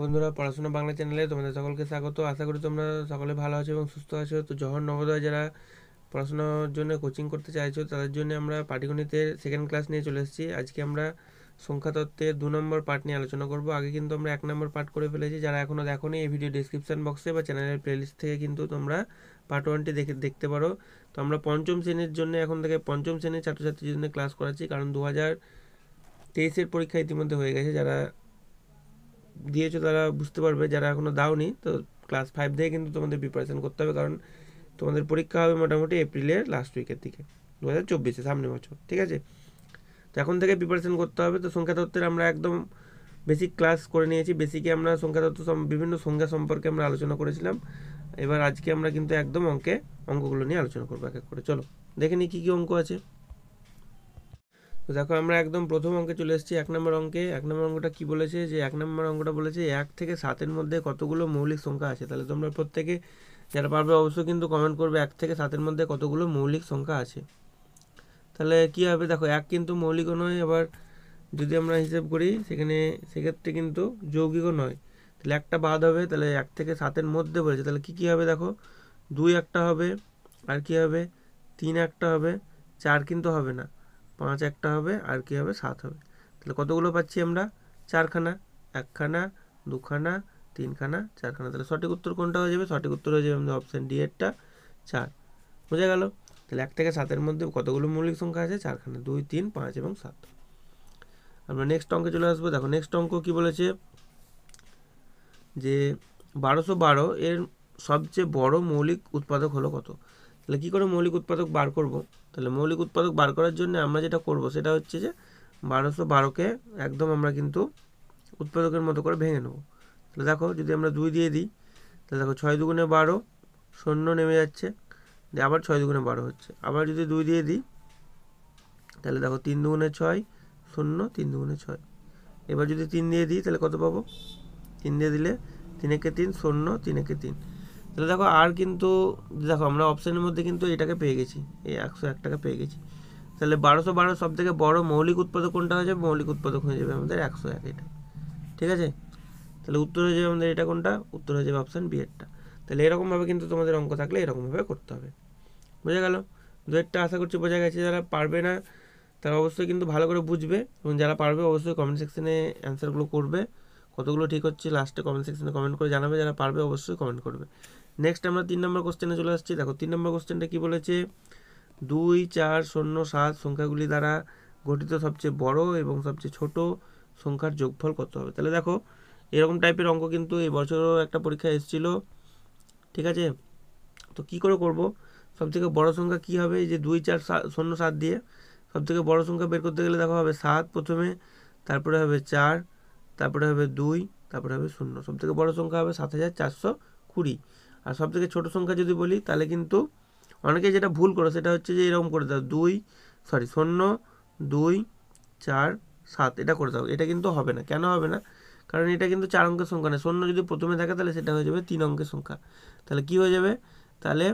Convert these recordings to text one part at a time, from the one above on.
বন্ধুরা পড়াশোনা বাংলা চ্যানেলে তোমাদের সকলকে স্বাগত আশা করি তোমরা সকলে ভালো আছো এবং সুস্থ আছো তো জহর নবোদয় যারা পড়াশোনার জন্য কোচিং করতে চাইছো তাদের জন্য আমরা পাটিগণিতের সেকেন্ড ক্লাস নিয়ে চলে এসেছি আজকে আমরা সংখ্যাতত্ত্বের দু নম্বর পার্ট নিয়ে আলোচনা করব আগে কিন্তু আমরা এক নম্বর পার্ট করে ফেলেছি যারা এখনও দেখোনি এই ভিডিও ডিসক্রিপশান বক্সে বা চ্যানেলের প্লেলিস্ট থেকে কিন্তু তোমরা পার্ট ওয়ানটি দেখে দেখতে পারো তো আমরা পঞ্চম শ্রেণীর জন্য এখন থেকে পঞ্চম শ্রেণীর ছাত্রছাত্রীর জন্য ক্লাস করাচ্ছি কারণ দু হাজার তেইশের পরীক্ষা ইতিমধ্যে হয়ে গেছে যারা দিয়েছো তারা বুঝতে পারবে যারা এখনো দাওনি তো ক্লাস ফাইভ থেকে কিন্তু তোমাদের প্রিপারেশান করতে হবে কারণ তোমাদের পরীক্ষা হবে মোটামুটি এপ্রিলের লাস্ট উইকের দিকে দু হাজার চব্বিশে সামনে বছর ঠিক আছে তো এখন থেকে প্রিপারেশান করতে হবে তো সংখ্যাতত্ত্বের আমরা একদম বেসিক ক্লাস করে নিয়েছি বেসিকে আমরা সংখ্যাতত্ত্ব বিভিন্ন সংখ্যা সম্পর্কে আমরা আলোচনা করেছিলাম এবার আজকে আমরা কিন্তু একদম অঙ্কে অঙ্কগুলো নিয়ে আলোচনা করবো এক এক করে চলো দেখে নিই কী কী অঙ্ক আছে তো দেখো আমরা একদম প্রথম অঙ্কে চলে এসেছি এক নম্বর অঙ্কে এক নম্বর অঙ্কটা কি বলেছে যে এক নম্বর অঙ্কটা বলেছে এক থেকে সাতের মধ্যে কতগুলো মৌলিক সংখ্যা আছে তাহলে তোমরা প্রত্যেকে যারা পারবে অবশ্যই কিন্তু কমেন্ট করবে এক থেকে সাতের মধ্যে কতগুলো মৌলিক সংখ্যা আছে তাহলে কি হবে দেখো এক কিন্তু মৌলিকও নয় আবার যদি আমরা হিসেব করি সেখানে সেক্ষেত্রে কিন্তু যৌগিকও নয় তাহলে একটা বাদ হবে তাহলে এক থেকে সাতের মধ্যে বলেছে তাহলে কি কী হবে দেখো দুই একটা হবে আর কি হবে তিন একটা হবে চার কিন্তু হবে না পাঁচ একটা হবে আর কি হবে সাত হবে তাহলে কতগুলো পাচ্ছি আমরা চারখানা একখানা দুখানা তিনখানা চারখানা তাহলে সঠিক উত্তর কোনটা হয়ে যাবে সঠিক উত্তর হয়ে যাবে আমাদের অপশান ডি এরটা চার বোঝা গেল তাহলে এক থেকে সাতের মধ্যে কতগুলো মৌলিক সংখ্যা আছে চারখানা দুই তিন পাঁচ এবং সাত আমরা নেক্সট অঙ্কে চলে আসবো দেখো নেক্সট অঙ্ক কি বলেছে যে বারোশো বারো এর সবচেয়ে বড় মৌলিক উৎপাদক হলো কত তাহলে কী করে মৌলিক উৎপাদক বার করব তাহলে মৌলিক উৎপাদক বার করার জন্য আমরা যেটা করব সেটা হচ্ছে যে বারোশো বারোকে একদম আমরা কিন্তু উৎপাদকের মতো করে ভেঙে নেব তাহলে দেখো যদি আমরা দুই দিয়ে দিই তাহলে দেখো ছয় দুগুণে বারো শূন্য নেমে যাচ্ছে দিয়ে আবার ছয় দুগুণে বারো হচ্ছে আবার যদি দুই দিয়ে দিই তাহলে দেখো তিন দুগুণে ছয় শূন্য তিন দুগুণে ছয় এবার যদি তিন দিয়ে দিই তাহলে কত পাবো তিন দিয়ে দিলে তিন একে তিন শূন্য তিন একে তিন তাহলে দেখো আর কিন্তু দেখো আমরা অপশানের মধ্যে কিন্তু এটাকে পেয়ে গেছি এই একশো এক টাকা পেয়ে গেছি তাহলে বারোশো বারো সব থেকে বড়ো মৌলিক উৎপাদক কোনটা হয়ে যাবে মৌলিক উৎপাদক হয়ে যাবে আমাদের একশো এক এটা ঠিক আছে তাহলে উত্তর হয়ে যাবে আমাদের এটা কোনটা উত্তর হয়ে যাবে অপশান বি এরটা তাহলে এরকমভাবে কিন্তু তোমাদের অঙ্ক থাকলে এরকমভাবে করতে হবে বোঝা গেল একটা আশা করছি বোঝা গেছে যারা পারবে না তারা অবশ্যই কিন্তু ভালো করে বুঝবে এবং যারা পারবে অবশ্যই কমেন্ট সেকশানে অ্যান্সারগুলো করবে কতগুলো ঠিক হচ্ছে লাস্টে কমেন্ট সেকশানে কমেন্ট করে জানাবে যারা পারবে অবশ্যই কমেন্ট করবে নেক্সট আমরা তিন নম্বর কোশ্চেনে চলে আসছি দেখো তিন নম্বর কোশ্চেনটা কি বলেছে দুই চার শূন্য সাত সংখ্যাগুলি দ্বারা গঠিত সবচেয়ে বড় এবং সবচেয়ে ছোট সংখ্যার যোগফল কত হবে তাহলে দেখো এরকম টাইপের অঙ্ক কিন্তু এই বছরও একটা পরীক্ষা এসেছিল ঠিক আছে তো কি করে করব সবথেকে বড় সংখ্যা কি হবে যে দুই চার শূন্য সাত দিয়ে সবথেকে বড় সংখ্যা বের করতে গেলে দেখো হবে সাত প্রথমে তারপরে হবে চার তারপরে হবে দুই তারপরে হবে শূন্য সবথেকে বড় সংখ্যা হবে সাত হাজার চারশো কুড়ি আর সব থেকে ছোটো সংখ্যা যদি বলি তাহলে কিন্তু অনেকে যেটা ভুল করো সেটা হচ্ছে যে এরকম করে দাও দুই সরি শূন্য দুই চার সাত এটা করে দাও এটা কিন্তু হবে না কেন হবে না কারণ এটা কিন্তু চার অঙ্কের সংখ্যা নেই শূন্য যদি প্রথমে থাকে তাহলে সেটা হয়ে যাবে তিন অঙ্কের সংখ্যা তাহলে কি হয়ে যাবে তাহলে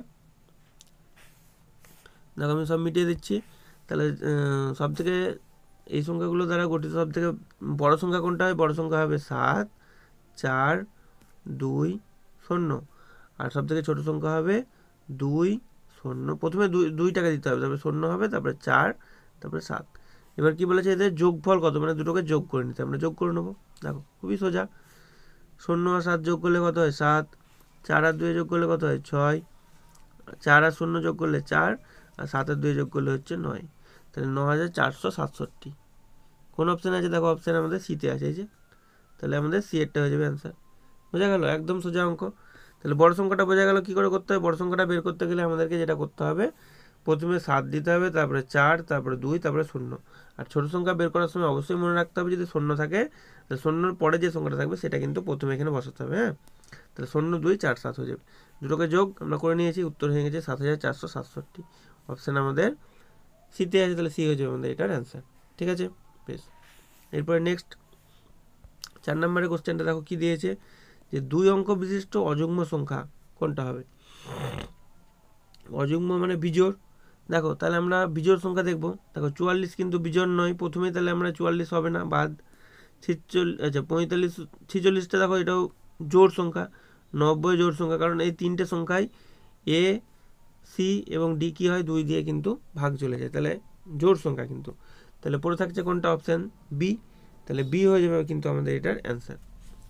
দেখো আমি সব মিটিয়ে দিচ্ছি তাহলে সব থেকে এই সংখ্যাগুলো দ্বারা গঠিত সব থেকে বড় সংখ্যা কোনটা হয় বড় সংখ্যা হবে সাত চার দুই শূন্য আর সব থেকে ছোটো সংখ্যা হবে দুই শূন্য প্রথমে দুই টাকা দিতে হবে তারপরে শূন্য হবে তারপরে চার তারপরে সাত এবার কি বলেছে এদের যোগফল কত মানে দুটোকে যোগ করে নিতে আমরা যোগ করে নেবো দেখো খুবই সোজা শূন্য আর সাত যোগ করলে কত হয় সাত চার আর দুয়ে যোগ করলে কত হয় ছয় চার আর শূন্য যোগ করলে চার আর সাত আর দুয়ে যোগ করলে হচ্ছে নয় তাহলে ন হাজার চারশো সাতষট্টি কোন অপশান আছে দেখো অপশান আমাদের সিতে আছে এই যে তাহলে আমাদের সি এরটা হয়ে যাবে অ্যান্সার বোঝা গেল একদম সোজা অঙ্ক তাহলে বড় সংখ্যাটা বোঝা গেল কী করে করতে হবে বড় সংখ্যাটা বের করতে গেলে আমাদেরকে যেটা করতে হবে প্রথমে সাত দিতে হবে তারপরে চার তারপরে দুই তারপরে শূন্য আর ছোট সংখ্যা বের করার সময় অবশ্যই মনে রাখতে হবে যদি শূন্য থাকে তাহলে শূন্যর পরে যে সংখ্যাটা থাকবে সেটা কিন্তু প্রথমে এখানে বসাতে হবে হ্যাঁ তাহলে শূন্য দুই চার সাত হয়ে যাবে দুটোকে যোগ আমরা করে নিয়েছি উত্তর হয়ে গেছে সাত হাজার চারশো সাতষট্টি অপশান আমাদের সিতে আছে তাহলে সি হয়ে যাবে আমাদের এটার অ্যান্সার ঠিক আছে বেশ এরপরে নেক্সট চার নম্বরের কোশ্চেনটা দেখো কী দিয়েছে যে দুই অঙ্ক বিশিষ্ট অযুগ্ম সংখ্যা কোনটা হবে অযুগ্ম মানে বিজোড় দেখো তাহলে আমরা বিজোড় সংখ্যা দেখব দেখো চুয়াল্লিশ কিন্তু বিজোড় নয় প্রথমেই তাহলে আমরা চুয়াল্লিশ হবে না বাদ ছিচল্লিশ আচ্ছা পঁয়তাল্লিশ ছিচল্লিশটা দেখো এটাও জোড় সংখ্যা নব্বই জোড় সংখ্যা কারণ এই তিনটে সংখ্যায় এ সি এবং ডি কী হয় দুই দিয়ে কিন্তু ভাগ চলে যায় তাহলে জোড় সংখ্যা কিন্তু তাহলে পড়ে থাকছে কোনটা অপশান বি তাহলে বি হয়ে যাবে কিন্তু আমাদের এটার অ্যান্সার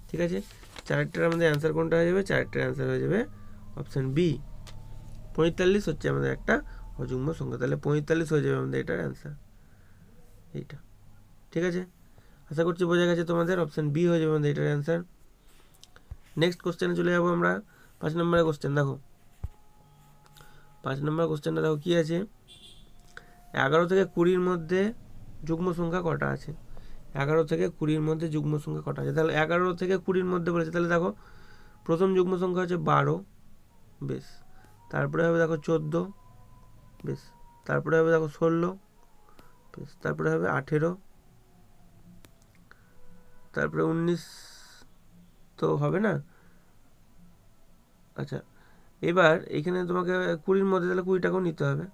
ঠিক আছে চারটার আমাদের অ্যান্সার কোনটা হয়ে যাবে চারটার অ্যান্সার হয়ে যাবে অপশান বি পঁয়তাল্লিশ হচ্ছে আমাদের একটা অযুগ্ম সংখ্যা তাহলে পঁয়তাল্লিশ হয়ে যাবে আমাদের এটার অ্যান্সার এইটা ঠিক আছে আশা করছি বোঝা গেছে তোমাদের অপশান বি হয়ে যাবে আমাদের এটার অ্যান্সার নেক্সট কোশ্চেনে চলে যাবো আমরা পাঁচ নম্বরের কোশ্চেন দেখো পাঁচ নম্বর কোশ্চেনটা দেখো কী আছে এগারো থেকে কুড়ির মধ্যে যুগ্ম সংখ্যা কটা আছে এগারো থেকে কুড়ির মধ্যে যুগ্ম সংখ্যা কটা আছে তাহলে এগারো থেকে কুড়ির মধ্যে বলেছে তাহলে দেখো প্রথম যুগ্ম সংখ্যা হচ্ছে বারো বেশ তারপরে হবে দেখো চোদ্দো বেশ তারপরে হবে দেখো ষোলো বেশ তারপরে হবে আঠেরো তারপরে উনিশ তো হবে না আচ্ছা এবার এখানে তোমাকে কুড়ির মধ্যে তাহলে কুড়ি টাকাও নিতে হবে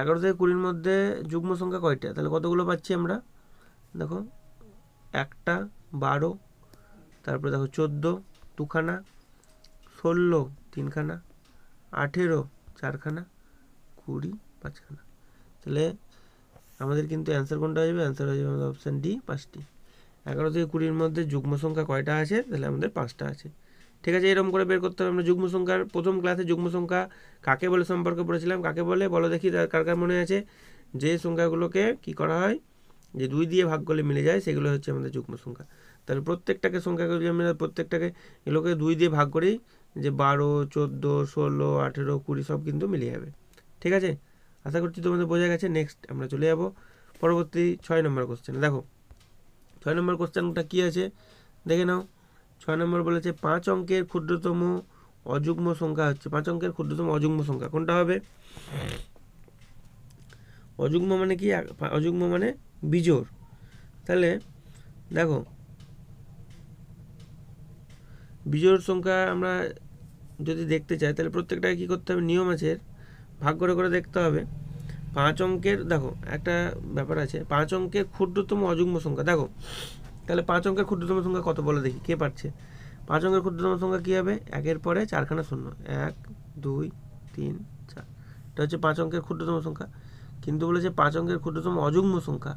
এগারো থেকে কুড়ির মধ্যে যুগ্ম সংখ্যা কয়টা তাহলে কতগুলো পাচ্ছি আমরা দেখো একটা বারো তারপরে দেখো চোদ্দো দুখানা ষোলো তিনখানা আঠেরো চারখানা কুড়ি পাঁচখানা তাহলে আমাদের কিন্তু অ্যান্সার কোনটা হয়ে যাবে অ্যান্সার হয়ে যাবে আমাদের অপশান ডি পাঁচটি এগারো থেকে কুড়ির মধ্যে যুগ্ম সংখ্যা কয়টা আছে তাহলে আমাদের পাঁচটা আছে ঠিক আছে এরকম করে বের করতে হবে আমরা যুগ্ম সংখ্যার প্রথম ক্লাসে যুগ্ম সংখ্যা কাকে বলে সম্পর্কে পড়েছিলাম কাকে বলে বলো দেখি কার কার মনে আছে যে সংখ্যাগুলোকে কি করা হয় যে দুই দিয়ে ভাগ করলে মিলে যায় সেগুলো হচ্ছে আমাদের যুগ্ম সংখ্যা তাহলে প্রত্যেকটাকে সংখ্যাকে যদি আমরা প্রত্যেকটাকে এগুলোকে দুই দিয়ে ভাগ করি যে বারো চোদ্দো ষোলো আঠেরো কুড়ি সব কিন্তু মিলে যাবে ঠিক আছে আশা করছি তোমাদের বোঝা গেছে নেক্সট আমরা চলে যাব পরবর্তী ছয় নম্বর কোশ্চেন দেখো ছয় নম্বর কোশ্চেনটা কী আছে দেখে নাও ছয় নম্বর বলেছে পাঁচ অঙ্কের ক্ষুদ্রতম অযুগ্ম সংখ্যা হচ্ছে পাঁচ অঙ্কের ক্ষুদ্রতম অযুগ্ম সংখ্যা কোনটা হবে অযুগ্ম মানে কি অযুগ্ম মানে বিজোর তাহলে দেখো বিজোড় সংখ্যা আমরা যদি দেখতে চাই তাহলে প্রত্যেকটাকে কী করতে হবে নিয়ম আছে ভাগ করে করে দেখতে হবে পাঁচ অঙ্কের দেখো একটা ব্যাপার আছে পাঁচ অঙ্কের ক্ষুদ্রতম অযুগ্ম সংখ্যা দেখো তাহলে পাঁচ অঙ্কের ক্ষুদ্রতম সংখ্যা কত বলে দেখি কে পারছে পাঁচ অঙ্কের ক্ষুদ্রতম সংখ্যা কী হবে একের পরে চারখানা শূন্য এক দুই তিন চার এটা হচ্ছে পাঁচ অঙ্কের ক্ষুদ্রতম সংখ্যা কিন্তু বলেছে পাঁচ অঙ্কের ক্ষুদ্রতম অযুগ্ম সংখ্যা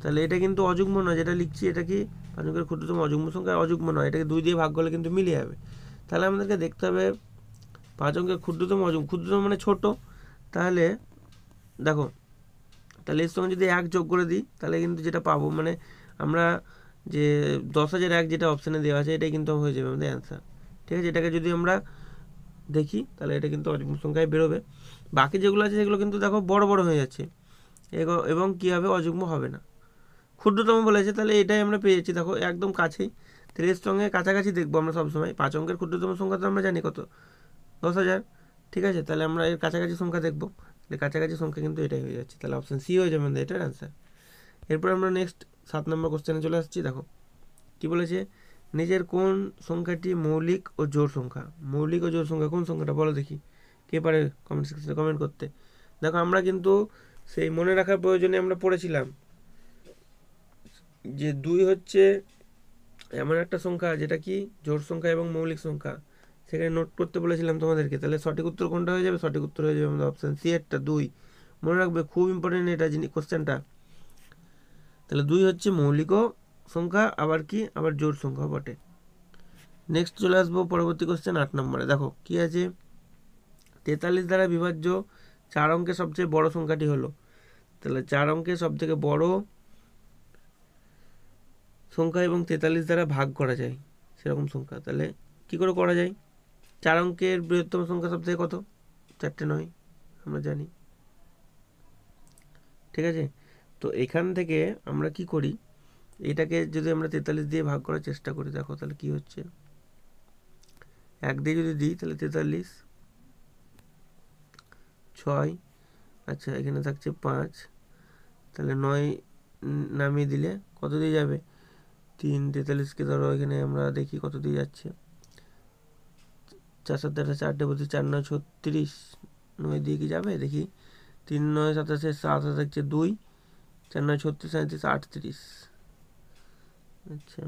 তাহলে এটা কিন্তু অযুগ্ম নয় যেটা লিখছি এটা কি পাঁচ অঙ্কের ক্ষুদ্রতম অযুগ্ম সংখ্যা অযুগ্ম নয় এটাকে দুই দিয়ে ভাগ করলে কিন্তু মিলে যাবে তাহলে আমাদেরকে দেখতে হবে পাঁচ অঙ্কের ক্ষুদ্রতম অযুগ্ম ক্ষুদ্রতম মানে ছোট তাহলে দেখো তাহলে এর সঙ্গে যদি এক যোগ করে দিই তাহলে কিন্তু যেটা পাবো মানে আমরা যে দশ হাজার এক যেটা অপশানে দেওয়া আছে এটাই কিন্তু হয়ে যাবে আমাদের অ্যান্সার ঠিক আছে এটাকে যদি আমরা দেখি তাহলে এটা কিন্তু অযুগ্ম সংখ্যায় বেরোবে বাকি যেগুলো আছে সেগুলো কিন্তু দেখো বড় বড় হয়ে যাচ্ছে এবং কীভাবে হবে অযুগ্ম হবে না ক্ষুদ্রতম বলেছে তাহলে এটাই আমরা পেয়ে যাচ্ছি দেখো একদম কাছেই ত্রিশ সঙ্গে কাছাকাছি দেখবো আমরা সবসময় পাঁচ অঙ্কের ক্ষুদ্রতম সংখ্যা তো আমরা জানি কত দশ হাজার ঠিক আছে তাহলে আমরা এর কাছাকাছি সংখ্যা দেখবো তাহলে কাছাকাছি সংখ্যা কিন্তু এটাই হয়ে যাচ্ছে তাহলে অপশান সি হয়ে যাবে আমাদের এটার অ্যান্সার এরপর আমরা নেক্সট সাত নম্বর কোশ্চেনে চলে আসছি দেখো কি বলেছে নিজের কোন সংখ্যাটি মৌলিক ও জোর সংখ্যা মৌলিক ও জোর সংখ্যা কোন সংখ্যাটা বলো দেখি কে পারে কমেন্ট সেকশনে কমেন্ট করতে দেখো আমরা কিন্তু সেই মনে রাখার প্রয়োজনে আমরা পড়েছিলাম যে দুই হচ্ছে এমন একটা সংখ্যা যেটা কি জোর সংখ্যা এবং মৌলিক সংখ্যা সেখানে নোট করতে বলেছিলাম তোমাদেরকে তাহলে সঠিক উত্তর কোনটা হয়ে যাবে সঠিক উত্তর হয়ে যাবে আমাদের অপশান সি একটা দুই মনে রাখবে খুব ইম্পর্টেন্ট এটা জিনিস কোশ্চেনটা তাহলে দুই হচ্ছে মৌলিকও সংখ্যা আবার কি আবার জোর সংখ্যা বটে নেক্সট চলে আসবো পরবর্তী কোশ্চেন আট নম্বরে দেখো কি আছে তেতাল্লিশ দ্বারা বিভাজ্য চার অঙ্কের সবচেয়ে বড় সংখ্যাটি হলো তাহলে চার অঙ্কের সবথেকে বড় সংখ্যা এবং তেতাল্লিশ দ্বারা ভাগ করা যায় সেরকম সংখ্যা তাহলে কি করে করা যায় চার অঙ্কের বৃহত্তম সংখ্যা সবথেকে কত চারটে নয় আমরা জানি ঠিক আছে তো এখান থেকে আমরা কি করি এটাকে যদি আমরা তেতাল্লিশ দিয়ে ভাগ করার চেষ্টা করি দেখো তাহলে কি হচ্ছে এক দিয়ে যদি দিই তাহলে তেতাল্লিশ ছয় আচ্ছা এখানে থাকছে পাঁচ তাহলে নয় নামিয়ে দিলে কত দিয়ে যাবে তিন তেতাল্লিশকে ধরো এখানে আমরা দেখি কত দিয়ে যাচ্ছে চার সাত আঠাশ আটটা বলছে চার নয় ছত্রিশ নয় দিয়ে কি যাবে দেখি তিন নয় সাতাশে সাত থাকছে দুই চার নয় ছত্রিশ সাঁত্রিশ আটত্রিশ আচ্ছা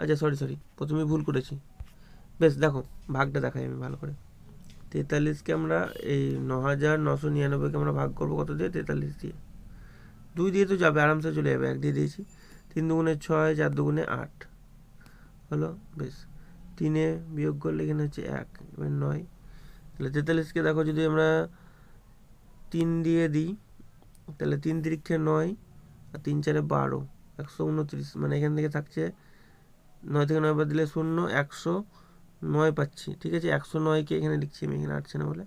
আচ্ছা সরি সরি প্রথমে ভুল করেছি বেশ দেখো ভাগটা দেখাই আমি ভালো করে তেতাল্লিশকে আমরা এই ন হাজার নশো নিরানব্বইকে আমরা ভাগ করবো কত দিয়ে তেতাল্লিশ দিয়ে দুই দিয়ে তো যাবে আরামসে চলে যাবে এক দিয়ে দিয়েছি তিন দুগুণে ছয় চার দুগুণে আট হলো বেশ তিনে বিয়োগ করলে এখানে হচ্ছে এক এবার নয় তাহলে তেতাল্লিশকে দেখো যদি আমরা তিন দিয়ে দিই তাহলে তিন তিরিক্ষে নয় আর তিন চারে বারো একশো উনত্রিশ মানে এখান থেকে থাকছে নয় থেকে নয় বাদ দিলে শূন্য একশো নয় পাচ্ছি ঠিক আছে একশো নয়কে এখানে লিখছি আমি এখানে আসছে না বলে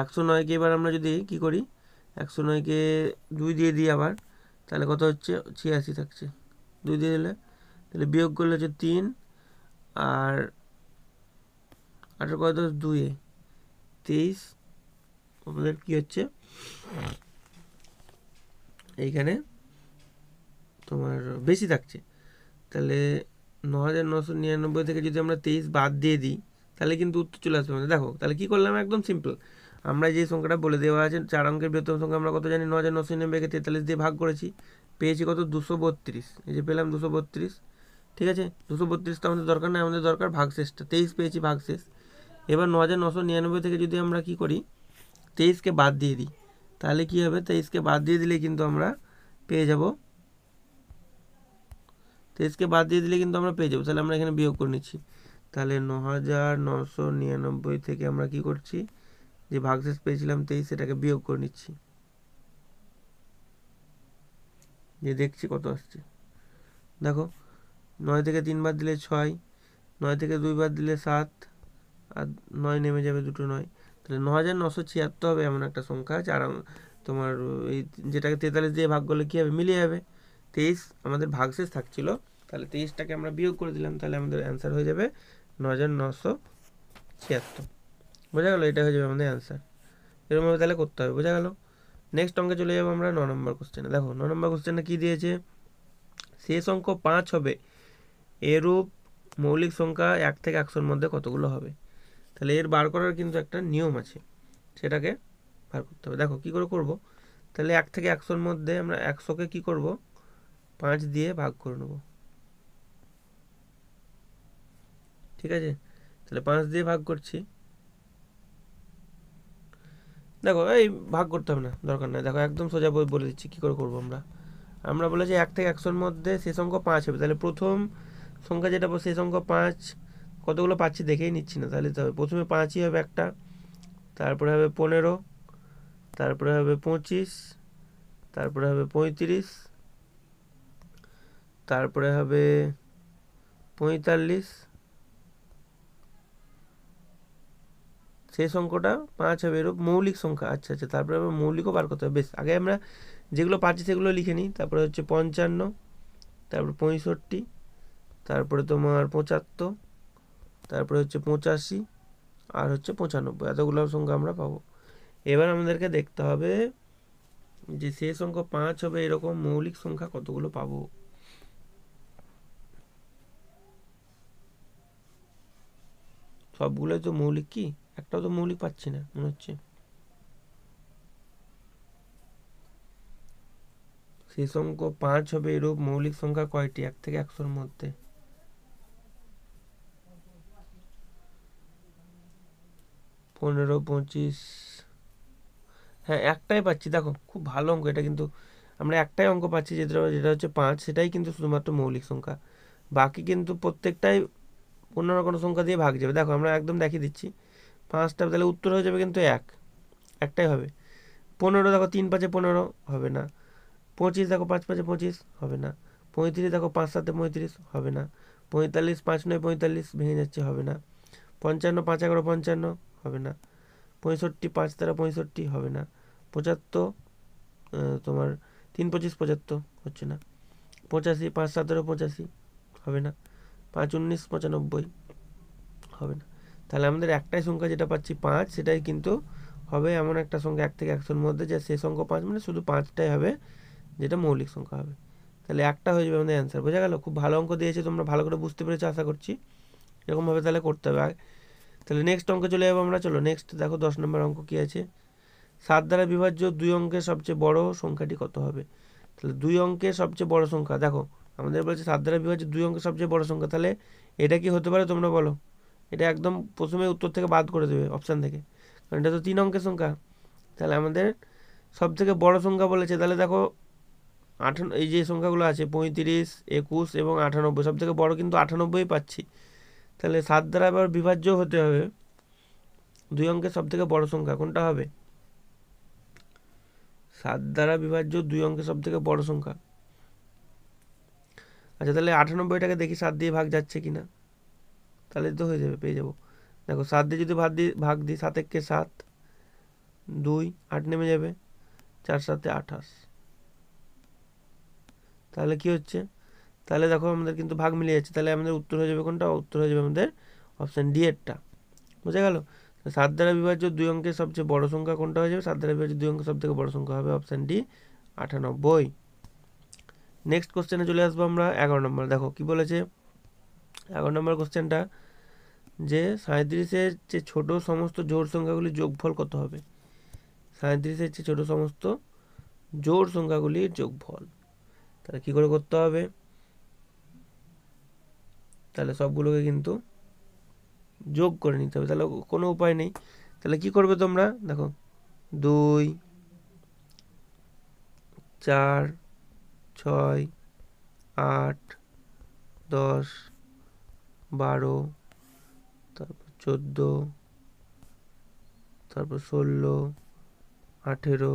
একশো নয়কে এবার আমরা যদি কি করি একশো নয়কে দুই দিয়ে দিই আবার তাহলে কত হচ্ছে ছিয়াশি থাকছে দুই দিয়ে দিলে তাহলে বিয়োগ করলে হচ্ছে তিন আর আঠেরো কত দশ দুয়ে তেইশ আমাদের কী হচ্ছে এইখানে তোমার বেশি থাকছে তাহলে ন হাজার নশো নিরানব্বই থেকে যদি আমরা তেইশ বাদ দিয়ে দিই তাহলে কিন্তু উত্তর চলে আসবে আমাদের দেখো তাহলে কী করলাম একদম সিম্পল আমরা যে সংখ্যাটা বলে দেওয়া আছে চার অঙ্কের বৃহত্তম সংখ্যা আমরা কত জানি ন হাজার নশো নিরানব্বইকে তেতাল্লিশ দিয়ে ভাগ করেছি পেয়েছি কত দুশো বত্রিশ এই যে পেলাম দুশো বত্রিশ ঠিক আছে দুশো বত্রিশটা আমাদের দরকার নেই আমাদের দরকার ভাগশেষটা তেইশ পেয়েছি ভাগশেষ এবার ন হাজার নশো নিরানব্বই থেকে যদি আমরা কি করি তেইশকে বাদ দিয়ে দিই তাহলে কী হবে তেইশকে বাদ দিয়ে দিলে কিন্তু আমরা পেয়ে যাব তো এসকে বাদ দিয়ে দিলে কিন্তু আমরা পেয়ে যাবো তাহলে আমরা এখানে বিয়োগ করে নিচ্ছি তাহলে ন হাজার নশো নিরানব্বই থেকে আমরা কি করছি যে ভাগশেষ পেয়েছিলাম তেইশ সেটাকে বিয়োগ করে নিচ্ছি যে দেখছি কত আসছে দেখো নয় থেকে তিনবার দিলে ছয় নয় থেকে দুইবার দিলে সাত আর নয় নেমে যাবে দুটো নয় তাহলে ন হাজার নশো ছিয়াত্তর হবে এমন একটা সংখ্যা আর তোমার এই যেটাকে তেতাল্লিশ দিয়ে ভাগ করলে কী হবে মিলিয়ে যাবে তেইশ আমাদের ভাগশেষ থাকছিল তাহলে তেইশটাকে আমরা বিয়োগ করে দিলাম তাহলে আমাদের অ্যান্সার হয়ে যাবে ন হাজার নশো ছিয়াত্তর বোঝা গেল এটা হয়ে যাবে আমাদের অ্যান্সার এরকমভাবে তাহলে করতে হবে বোঝা গেল নেক্সট অঙ্কে চলে যাবো আমরা ন নম্বর কোশ্চেনে দেখো ন নম্বর কোশ্চেনে কী দিয়েছে শেষ অঙ্ক পাঁচ হবে এরূপ মৌলিক সংখ্যা এক থেকে একশোর মধ্যে কতগুলো হবে তাহলে এর বার করার কিন্তু একটা নিয়ম আছে সেটাকে বার করতে হবে দেখো কী করে করব তাহলে এক থেকে একশোর মধ্যে আমরা একশোকে কী করবো পাঁচ দিয়ে ভাগ করে নেব ঠিক আছে তাহলে পাঁচ দিয়ে ভাগ করছি দেখো এই ভাগ করতে হবে না দরকার নেই দেখো একদম সোজা বলে দিচ্ছি কী করে করবো আমরা আমরা বলেছি এক থেকে একশোর মধ্যে সে সংখ্যা পাঁচ হবে তাহলে প্রথম সংখ্যা যেটা সে সংখ্যা পাঁচ কতগুলো পাচ্ছি দেখেই নিচ্ছি না তাহলে তবে প্রথমে পাঁচই হবে একটা তারপরে হবে পনেরো তারপরে হবে পঁচিশ তারপরে হবে পঁয়ত্রিশ তারপরে হবে পঁয়তাল্লিশ সেই সংখ্যাটা পাঁচ হবে এরূপ মৌলিক সংখ্যা আচ্ছা আচ্ছা তারপরে আবার মৌলিকও বার করতে হবে বেশ আগে আমরা যেগুলো পাচ্ছি সেগুলো লিখে নিই তারপরে হচ্ছে পঞ্চান্ন তারপরে পঁয়ষট্টি তারপরে তোমার পঁচাত্তর তারপরে হচ্ছে পঁচাশি আর হচ্ছে পঁচানব্বই এতগুলো সংখ্যা আমরা পাবো এবার আমাদেরকে দেখতে হবে যে সে সংখ্যা পাঁচ হবে এরকম মৌলিক সংখ্যা কতগুলো পাবো সবগুলোই তো মৌলিক কি একটাও তো মৌলিক পাচ্ছি না মনে হচ্ছে সেই অঙ্ক পাঁচ হবে এরূপ মৌলিক সংখ্যা কয়টি এক থেকে একশোর মধ্যে পনেরো পঁচিশ হ্যাঁ একটাই পাচ্ছি দেখো খুব ভালো অঙ্ক এটা কিন্তু আমরা একটাই অঙ্ক পাচ্ছি যেটা যেটা হচ্ছে পাঁচ সেটাই কিন্তু শুধুমাত্র মৌলিক সংখ্যা বাকি কিন্তু প্রত্যেকটাই অন্য কোনো সংখ্যা দিয়ে ভাগ যাবে দেখো আমরা একদম দেখিয়ে দিচ্ছি পাঁচটা তাহলে উত্তর হয়ে যাবে কিন্তু এক একটাই হবে পনেরো দেখো তিন পাঁচে পনেরো হবে না পঁচিশ দেখো পাঁচ পাঁচে পঁচিশ হবে না পঁয়ত্রিশ দেখো পাঁচ সাতে পঁয়ত্রিশ হবে না পঁয়তাল্লিশ পাঁচ নয় পঁয়তাল্লিশ ভেঙে যাচ্ছে হবে না পঞ্চান্ন পাঁচ এগারো পঞ্চান্ন হবে না পঁয়ষট্টি পাঁচ তেরো পঁয়ষট্টি হবে না পঁচাত্তর তোমার তিন পঁচিশ পঁচাত্তর হচ্ছে না পঁচাশি পাঁচ সাতেরও পঁচাশি হবে না পাঁচ উনিশ পঁচানব্বই হবে না তাহলে আমাদের একটাই সংখ্যা যেটা পাচ্ছি পাঁচ সেটাই কিন্তু হবে এমন একটা সংখ্যা এক থেকে একশোর মধ্যে যে সে সংখ্যা পাঁচ মানে শুধু পাঁচটাই হবে যেটা মৌলিক সংখ্যা হবে তাহলে একটা হয়ে যাবে আমাদের অ্যান্সার বোঝা গেল খুব ভালো অঙ্ক দিয়েছে তোমরা ভালো করে বুঝতে পেরেছো আশা করছি এরকমভাবে তাহলে করতে হবে তাহলে নেক্সট অঙ্ক চলে যাবো আমরা চলো নেক্সট দেখো দশ নম্বর অঙ্ক কী আছে সাত দ্বারা বিভাজ্য দুই অঙ্কের সবচেয়ে বড় সংখ্যাটি কত হবে তাহলে দুই অঙ্কের সবচেয়ে বড় সংখ্যা দেখো আমাদের বলছে সাত দ্বারা বিভাজ্য দুই অঙ্কের সবচেয়ে বড় সংখ্যা তাহলে এটা কি হতে পারে তোমরা বলো এটা একদম প্রথমে উত্তর থেকে বাদ করে দেবে অপশান থেকে কারণ এটা তো তিন অঙ্কের সংখ্যা তাহলে আমাদের সব থেকে বড় সংখ্যা বলেছে তাহলে দেখো আঠান এই যে সংখ্যাগুলো আছে পঁয়ত্রিশ একুশ এবং আটানব্বই সব থেকে বড় কিন্তু আটানব্বই পাচ্ছি তাহলে সাত দ্বারা এবার বিভাজ্য হতে হবে দুই অঙ্কের সব থেকে বড় সংখ্যা কোনটা হবে সাত দ্বারা বিভাজ্য দুই অঙ্কের সব থেকে বড় সংখ্যা আচ্ছা তাহলে আটানব্বইটাকে দেখি সাত দিয়ে ভাগ যাচ্ছে কি না তাহলে তো হয়ে যাবে পেয়ে যাবো দেখো সাত দিয়ে যদি ভাগ দিই ভাগ দিই সাত এককে সাত দুই আট নেমে যাবে চার সাতে আঠাশ তাহলে কি হচ্ছে তাহলে দেখো আমাদের কিন্তু ভাগ মিলে যাচ্ছে তাহলে আমাদের উত্তর হয়ে যাবে কোনটা উত্তর হয়ে যাবে আমাদের অপশান ডি এরটা বোঝা গেল সাত দ্বারা বিভাজ্য দুই অঙ্কের সবচেয়ে বড় সংখ্যা কোনটা হয়ে যাবে সাত দ্বারা বিভাজ্য দুই অঙ্কের সব থেকে বড় সংখ্যা হবে অপশান ডি আটানব্বই নেক্সট কোশ্চেনে চলে আসবো আমরা এগারো নম্বর দেখো কি বলেছে এগারো নম্বর কোশ্চেনটা যে সাঁত্রিশের যে ছোট সমস্ত জোর সংখ্যাগুলি যোগফল কত হবে সাঁত্রিশের যে ছোট সমস্ত জোর সংখ্যাগুলির যোগফল তাহলে কি করে করতে হবে তাহলে সবগুলোকে কিন্তু যোগ করে নিতে হবে তাহলে কোনো উপায় নেই তাহলে কি করবে তোমরা দেখো দুই চার ছয় আট দশ বারো তারপর চোদ্দো তারপর ষোলো আঠেরো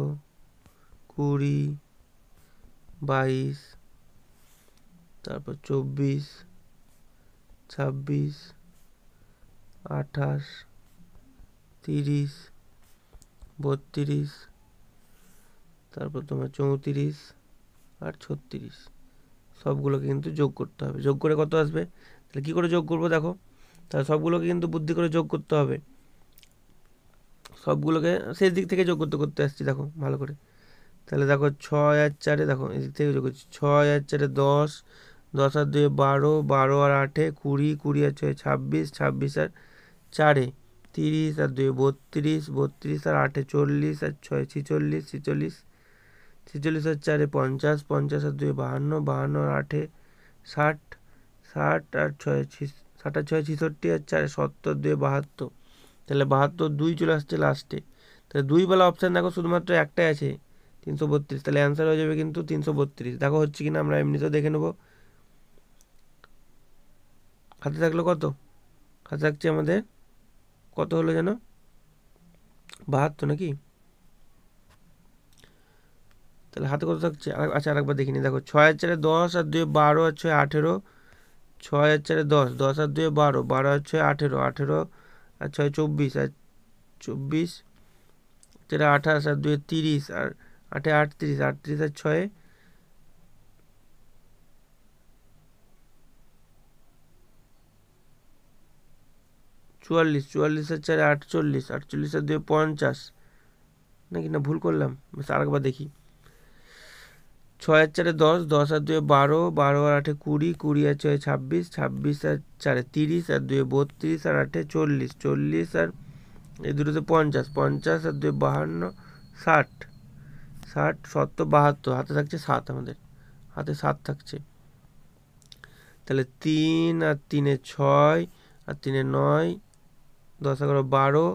কুড়ি বাইশ তারপর চব্বিশ ছাব্বিশ আঠাশ তিরিশ বত্রিশ তারপর তোমার চৌত্রিশ আর ছত্রিশ সবগুলোকে কিন্তু যোগ করতে হবে যোগ করে কত আসবে তাহলে কী করে যোগ করবো দেখো তাহলে সবগুলোকে কিন্তু বুদ্ধি করে যোগ করতে হবে সবগুলোকে শেষ দিক থেকে যোগ করতে করতে আসছি দেখো ভালো করে তাহলে দেখো ছয় আর চারে দেখো এদিক থেকে যোগ করছি ছয় আর চারে দশ দশ আর দুয়ে বারো বারো আর আটে কুড়ি কুড়ি আর ছয় ছাব্বিশ ছাব্বিশ আর চারে তিরিশ আর দুয়ে বত্রিশ বত্রিশ আর আটে চল্লিশ আর ছয় ছিচল্লিশ ছিচল্লিশ ছেচল্লিশ আর চারে পঞ্চাশ পঞ্চাশ আর দুই বাহান্ন বাহান্ন আর আটে ষাট ষাট আর ছয় ষাট আর ছয় ছেষট্টি আর চারে সত্তর দুই বাহাত্তর তাহলে বাহাত্তর দুই চলে আসছে লাস্টে তাহলে দুই বেলা অপশান দেখো শুধুমাত্র একটাই আছে তিনশো বত্রিশ তাহলে অ্যান্সার হয়ে যাবে কিন্তু তিনশো বত্রিশ দেখো হচ্ছে কিনা আমরা এমনিতেও দেখে নেব হাতে থাকলো কত হাতে থাকছে আমাদের কত হলো যেন বাহাত্তর নাকি તે ລະ હાથે કરતા છે આ આચ આખરબ બધી ની দেখো 6 * 4 = 10 আর 2 * 12 = 18 6 * 10 = 10 আর 2 * 12 = 12 12 * 6 = 18 18 6 * 24 = 24 24 3 * 8 = 230 আর 8 * 38 38 * 6 42 44 * 8 = 48 48 * 2 = 50 নাকি না ভুল করলাম بس আরেকবার দেখি ছয় আর চারে দশ দশ আর দুয়ে বারো বারো আর আটে কুড়ি কুড়ি আর ছয় ছাব্বিশ ছাব্বিশ আর চারে তিরিশ আর দুয়ে বত্রিশ আর আটে চল্লিশ চল্লিশ আর এই দুটোতে পঞ্চাশ পঞ্চাশ আর দুয়ে বাহান্ন ষাট ষাট সত্তর বাহাত্তর হাতে থাকছে সাত আমাদের হাতে সাত থাকছে তাহলে তিন আর তিনে ছয় আর তিনে নয় দশ এগারো বারো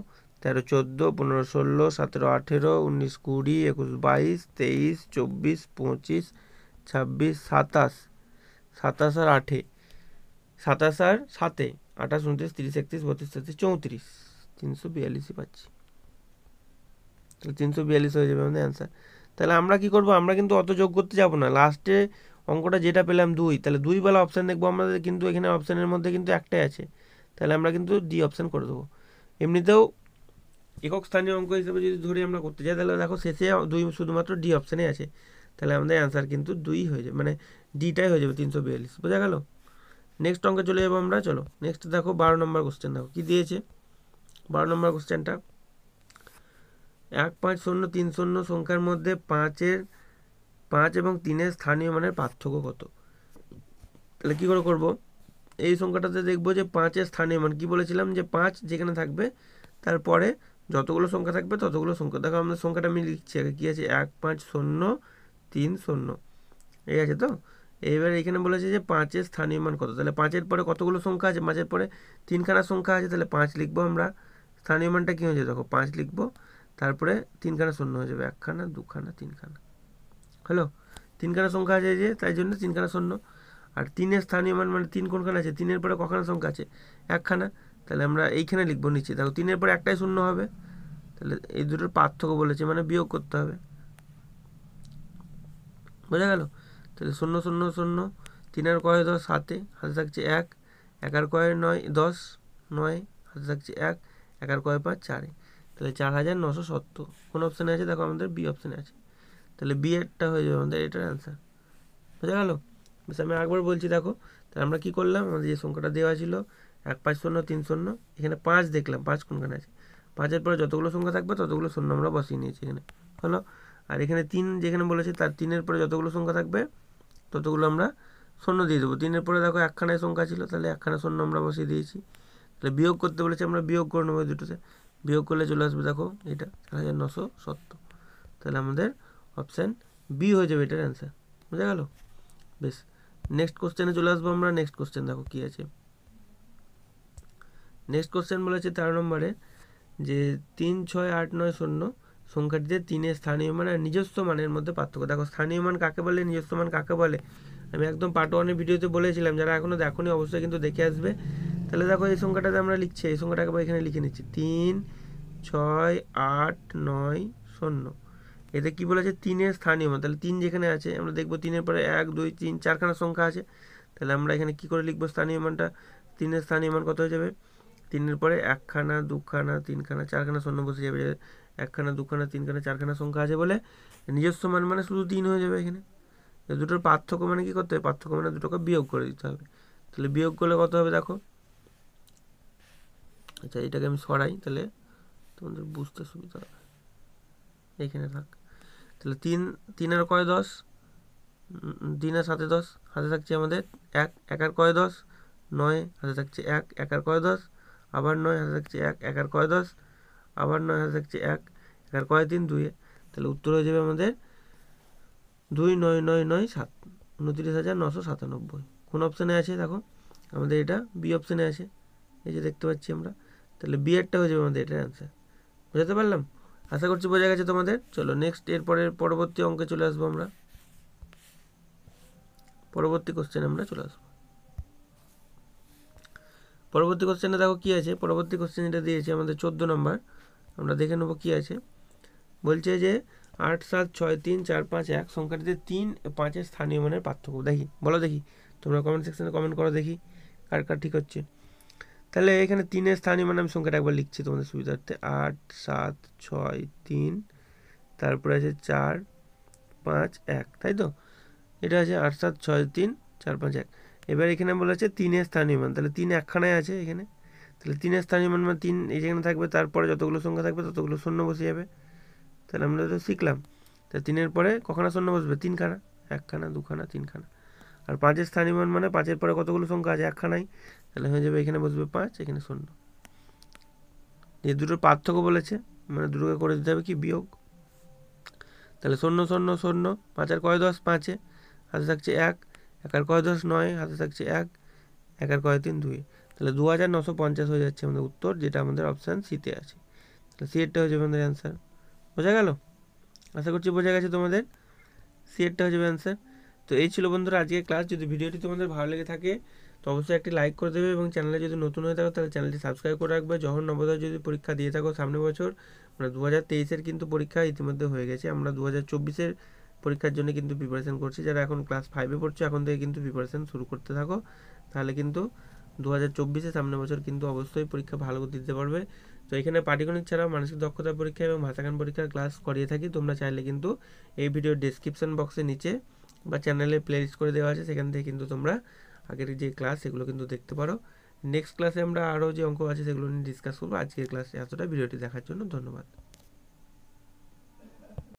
তেরো চোদ্দো পনেরো ষোলো সতেরো আঠেরো উনিশ কুড়ি একুশ বাইশ তেইশ চব্বিশ পঁচিশ ছাব্বিশ সাতাশ সাতাশ আর আটে সাতাশ আর সাতে আঠাশ উনত্রিশ তিরিশ একত্রিশ বত্রিশ তেত্রিশ চৌত্রিশ তিনশো বিয়াল্লিশই পাচ্ছি তাহলে তিনশো বিয়াল্লিশ হয়ে যাবে আমাদের অ্যান্সার তাহলে আমরা কি করবো আমরা কিন্তু অত যোগ করতে যাবো না লাস্টে অঙ্কটা যেটা পেলাম দুই তাহলে দুই বেলা অপশান দেখবো আমাদের কিন্তু এখানে অপশানের মধ্যে কিন্তু একটাই আছে তাহলে আমরা কিন্তু ডি অপশান করে দেবো এমনিতেও একক স্থানীয় অঙ্ক হিসেবে যদি ধরে আমরা করতে যাই তাহলে দেখো শেষে দুই শুধুমাত্র ডি অপশানে আছে তাহলে আমাদের অ্যান্সার কিন্তু দুই হয়ে যাবে মানে ডিটাই হয়ে যাবে তিনশো বিয়াল্লিশ বোঝা গেল নেক্সট অঙ্কে চলে যাবো আমরা চলো নেক্সট দেখো বারো নম্বর কোশ্চেন দেখো কী দিয়েছে বারো নম্বর কোশ্চেনটা এক পাঁচ শূন্য তিন শূন্য সংখ্যার মধ্যে পাঁচের পাঁচ এবং তিনের স্থানীয় মানের পার্থক্য কত তাহলে কী করে করবো এই সংখ্যাটাতে দেখবো যে পাঁচের স্থানীয় মান কী বলেছিলাম যে পাঁচ যেখানে থাকবে তারপরে যতগুলো সংখ্যা থাকবে ততগুলো সংখ্যা দেখো আমাদের সংখ্যাটা আমি লিখছি আগে কী আছে এক পাঁচ শূন্য তিন শূন্য ঠিক আছে তো এবার এখানে বলেছে যে পাঁচের স্থানীয় মান কত তাহলে পাঁচের পরে কতগুলো সংখ্যা আছে পাঁচের পরে তিনখানা সংখ্যা আছে তাহলে পাঁচ লিখবো আমরা স্থানীয় মানটা কী হয়েছে দেখো পাঁচ লিখবো তারপরে তিনখানা শূন্য হয়ে যাবে একখানা দুখানা তিনখানা হ্যালো তিনখানা সংখ্যা আছে যে তাই জন্য তিনখানা শূন্য আর তিনের স্থানীয় মান মানে তিন কোনখানে আছে তিনের পরে কখানা সংখ্যা আছে একখানা তাহলে আমরা এইখানে লিখবো নিচে দেখো তিনের পরে একটাই শূন্য হবে তাহলে এই দুটোর পার্থক্য বলেছে মানে বিয়োগ করতে হবে বোঝা গেল তাহলে শূন্য শূন্য শূন্য তিন আর কয় দশ সাতে হাতে থাকছে এক এক আর কয় নয় দশ নয় হাতে থাকছে এক এক আর কয় পাঁচ চারে তাহলে চার হাজার নশো সত্তর কোন অপশানে আছে দেখো আমাদের বি অপশানে আছে তাহলে বি এরটা হয়ে যাবে আমাদের এটার অ্যান্সার বোঝা গেল বেশ আমি একবার বলছি দেখো তাহলে আমরা কি করলাম আমাদের যে সংখ্যাটা দেওয়া ছিল এক পাঁচ শূন্য তিন শূন্য এখানে পাঁচ দেখলাম পাঁচ কোনখানে আছে পাঁচের পরে যতগুলো সংখ্যা থাকবে ততগুলো শূন্য আমরা বসিয়ে নিয়েছি এখানে হলো আর এখানে তিন যেখানে বলেছি তার তিনের পরে যতগুলো সংখ্যা থাকবে ততগুলো আমরা শূন্য দিয়ে দেবো তিনের পরে দেখো একখানায় সংখ্যা ছিল তাহলে একখানা শূন্য আমরা বসিয়ে দিয়েছি তাহলে বিয়োগ করতে বলেছে আমরা বিয়োগ করে নেবো দুটোতে বিয়োগ করলে চলে আসবে দেখো এটা চার হাজার নশো সত্তর তাহলে আমাদের অপশান বি হয়ে যাবে এটার অ্যান্সার বুঝা গেল বেশ নেক্সট কোশ্চেনে চলে আসবো আমরা নেক্সট কোশ্চেন দেখো কী আছে নেক্সট কোশ্চেন বলেছে তেরো নম্বরে যে তিন ছয় আট নয় শূন্য সংখ্যাটিতে তিনের স্থানীয় মান আর নিজস্ব মানের মধ্যে পার্থক্য দেখো স্থানীয় মান কাকে বলে নিজস্ব মান কাকে বলে আমি একদম পার্ট ওয়ানের ভিডিওতে বলেছিলাম যারা এখনও দেখোনি অবশ্যই কিন্তু দেখে আসবে তাহলে দেখো এই সংখ্যাটাতে আমরা লিখছি এই সংখ্যাটাকে আমরা এখানে লিখে নিচ্ছি তিন ছয় আট নয় শূন্য এতে কী বলেছে তিনের স্থানীয় মান তাহলে তিন যেখানে আছে আমরা দেখবো তিনের পরে এক দুই তিন চারখানা সংখ্যা আছে তাহলে আমরা এখানে কি করে লিখবো স্থানীয় মানটা তিনের স্থানীয় মান কত হয়ে যাবে তিনের পরে একখানা দুখানা তিনখানা চারখানা শূন্য বসে যাবে একখানা দুখানা তিনখানা চারখানা সংখ্যা আছে বলে নিজস্ব মান মানে শুধু তিন হয়ে যাবে এখানে দুটোর পার্থক্য মানে কি করতে হবে পার্থক্য মানে দুটোকে বিয়োগ করে দিতে হবে তাহলে বিয়োগ করলে কত হবে দেখো আচ্ছা এটাকে আমি সরাই তাহলে তোমাদের বুঝতে সুবিধা হবে এইখানে থাক তাহলে তিন তিন আর কয় দশ তিন আর সাথে দশ হাতে থাকছে আমাদের এক এক আর কয় দশ নয় হাতে থাকছে এক এক আর কয় দশ আবার নয় হাজার থাকছে এক এক আর কয় দশ আবার নয় হাজার থাকছে এক এক আর কয় তিন দুয়ে তাহলে উত্তর হয়ে যাবে আমাদের দুই নয় নয় নয় সাত উনত্রিশ হাজার নশো সাতানব্বই কোন অপশানে আছে দেখো আমাদের এটা বি অপশানে আছে এই যে দেখতে পাচ্ছি আমরা তাহলে বি এরটা হয়ে যাবে আমাদের এটার অ্যান্সার বুঝাতে পারলাম আশা করছি বোঝা গেছে তোমাদের চলো নেক্সট এরপরের পরবর্তী অঙ্কে চলে আসবো আমরা পরবর্তী কোশ্চেন আমরা চলে আসবো পরবর্তী কোশ্চেনে দেখো কী আছে পরবর্তী কোশ্চেন এটা দিয়েছে আমাদের চোদ্দ নম্বর আমরা দেখে নেবো কী আছে বলছে যে আট সাত ছয় তিন চার পাঁচ এক সংখ্যাটিতে তিন পাঁচের স্থানীয় মানের পার্থক্য দেখি বলো দেখি তোমরা কমেন্ট সেকশনে কমেন্ট করো দেখি কার কার ঠিক হচ্ছে তাহলে এখানে তিনের স্থানীয় মানে আমি সংখ্যাটা একবার লিখছি তোমাদের সুবিধার্থে আট সাত ছয় তিন তারপরে আছে চার পাঁচ এক তাই তো এটা আছে আট সাত ছয় তিন চার পাঁচ এক এবার এখানে বলা তিনের স্থানীয় মান তাহলে তিন একখানায় আছে এখানে তাহলে তিনের স্থানীয় মান মানে তিন যেখানে থাকবে তারপরে যতগুলো সংখ্যা থাকবে ততগুলো শূন্য বসে যাবে তাহলে আমরা তো শিখলাম তা তিনের পরে কখনো শূন্য বসবে তিনখানা একখানা দুখানা তিনখানা আর পাঁচের স্থানীয় মান মানে পাঁচের পরে কতগুলো সংখ্যা আছে একখানাই তাহলে হয়ে যাবে এখানে বসবে পাঁচ এখানে শূন্য যে দুটোর পার্থক্য বলেছে মানে দুটোকে করে দিতে হবে কি বিয়োগ তাহলে শূন্য শূন্য শূন্য পাঁচ আর কয় দশ পাঁচে আজ থাকছে এক একার কয় দশ নয় হাতে থাকছে এক একার কয় তিন দুই তাহলে দু হাজার নশো পঞ্চাশ হয়ে যাচ্ছে আমাদের উত্তর যেটা আমাদের অপশান সিতে আছে তাহলে সি হয়ে যাবে আমাদের অ্যান্সার বোঝা গেল আশা করছি বোঝা গেছে তোমাদের সি হয়ে যাবে অ্যান্সার তো এই ছিল বন্ধুরা আজকের ক্লাস যদি ভিডিওটি তোমাদের ভালো লেগে থাকে তো অবশ্যই একটি লাইক করে দেবে এবং চ্যানেলে যদি নতুন হয়ে থাকো তাহলে চ্যানেলটি সাবস্ক্রাইব করে রাখবে যখন নবদয় যদি পরীক্ষা দিয়ে থাকো সামনের বছর মানে দু হাজার তেইশের কিন্তু পরীক্ষা ইতিমধ্যে হয়ে গেছে আমরা দু হাজার চব্বিশের পরীক্ষার জন্য কিন্তু প্রিপারেশান করছি যারা এখন ক্লাস ফাইভে পড়ছো এখন থেকে কিন্তু প্রিপারেশান শুরু করতে থাকো তাহলে কিন্তু দু হাজার চব্বিশে সামনের বছর কিন্তু অবশ্যই পরীক্ষা ভালো দিতে পারবে তো এখানে পাটিগণিত ছাড়াও মানসিক দক্ষতা পরীক্ষা এবং ভাষাগান পরীক্ষার ক্লাস করিয়ে থাকি তোমরা চাইলে কিন্তু এই ভিডিও ডেসক্রিপশন বক্সে নিচে বা চ্যানেলে লিস্ট করে দেওয়া আছে সেখান থেকে কিন্তু তোমরা আগের যে ক্লাস সেগুলো কিন্তু দেখতে পারো নেক্সট ক্লাসে আমরা আরও যে অঙ্ক আছে সেগুলো নিয়ে ডিসকাস করবো আজকের ক্লাসে এতটা ভিডিওটি দেখার জন্য ধন্যবাদ